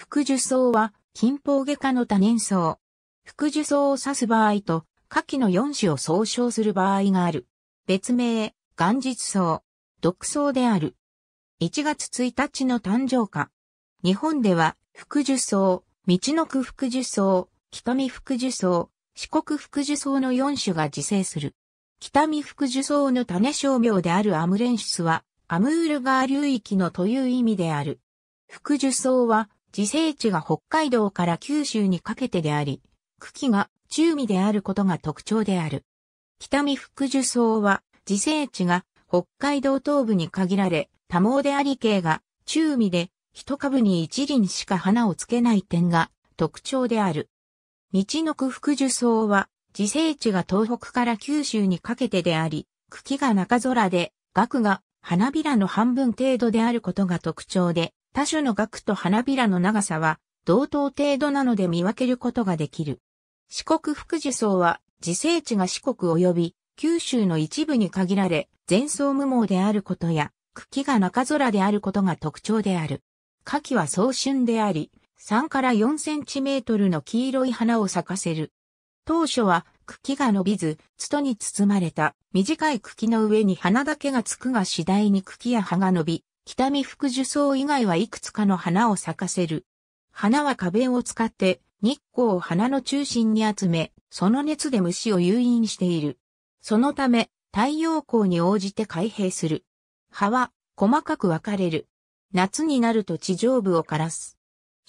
副樹層は、近方下科の多年層。副樹層を指す場合と、下記の4種を総称する場合がある。別名、元日層、独層である。1月1日の誕生花。日本では、福樹層、道の区福樹層、北見福樹層、四国福樹層の4種が自生する。北見福樹層の種商名であるアムレンシスは、アムール川流域のという意味である。福樹層は、自生地が北海道から九州にかけてであり、茎が中身であることが特徴である。北見福樹草は自生地が北海道東部に限られ、多毛であり系が中身で一株に一輪しか花をつけない点が特徴である。道のく福樹草は自生地が東北から九州にかけてであり、茎が中空で、額が花びらの半分程度であることが特徴で、他種の額と花びらの長さは同等程度なので見分けることができる。四国福寿草は自生地が四国及び九州の一部に限られ、全草無毛であることや、茎が中空であることが特徴である。夏季は早春であり、3から4センチメートルの黄色い花を咲かせる。当初は茎が伸びず、ツに包まれた短い茎の上に花だけがつくが次第に茎や葉が伸び、北見福樹草以外はいくつかの花を咲かせる。花は花弁を使って日光を花の中心に集め、その熱で虫を誘引している。そのため、太陽光に応じて開閉する。葉は細かく分かれる。夏になると地上部を枯らす。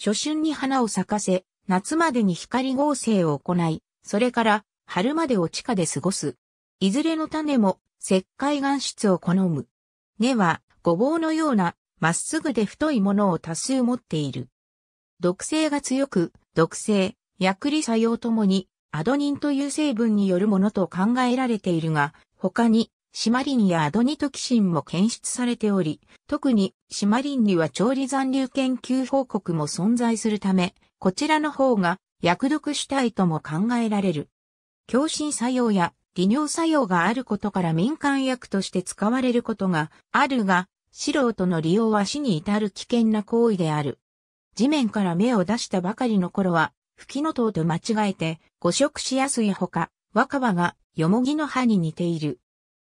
初春に花を咲かせ、夏までに光合成を行い、それから春までを地下で過ごす。いずれの種も石灰岩質を好む。根はごぼうのような、まっすぐで太いものを多数持っている。毒性が強く、毒性、薬理作用ともに、アドニンという成分によるものと考えられているが、他に、シマリンやアドニトキシンも検出されており、特にシマリンには調理残留研究報告も存在するため、こちらの方が薬毒主体とも考えられる。強心作用や利尿作用があることから民間薬として使われることがあるが、素人の利用は死に至る危険な行為である。地面から芽を出したばかりの頃は、吹きの塔と間違えて、誤食しやすいほか、若葉がよもぎの葉に似ている。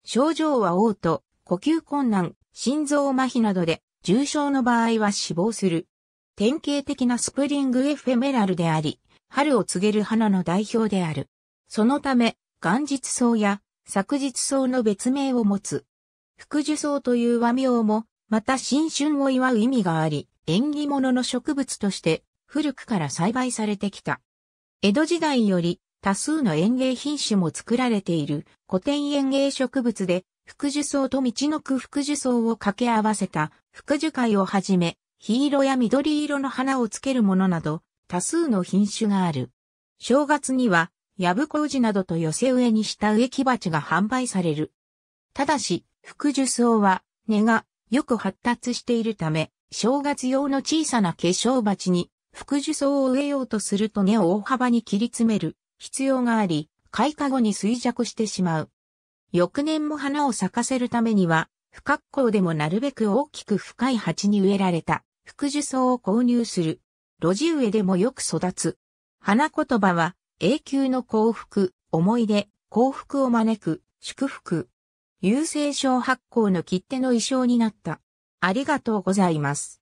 症状は嘔吐、呼吸困難、心臓麻痺などで、重症の場合は死亡する。典型的なスプリングエフェメラルであり、春を告げる花の代表である。そのため、元日草や昨日草の別名を持つ。福寿草という和名も、また新春を祝う意味があり、縁起物の植物として古くから栽培されてきた。江戸時代より多数の園芸品種も作られている古典園芸植物で、福寿草と道のく福寿草を掛け合わせた福寿会をはじめ、黄色や緑色の花をつけるものなど、多数の品種がある。正月には、ヤブコウジなどと寄せ植えにした植木鉢が販売される。ただし、副樹草は根がよく発達しているため、正月用の小さな化粧鉢に副樹草を植えようとすると根を大幅に切り詰める必要があり、開花後に衰弱してしまう。翌年も花を咲かせるためには、不格好でもなるべく大きく深い鉢に植えられた副樹草を購入する。路地植えでもよく育つ。花言葉は、永久の幸福、思い出、幸福を招く、祝福。郵政省発行の切手の意匠になった。ありがとうございます。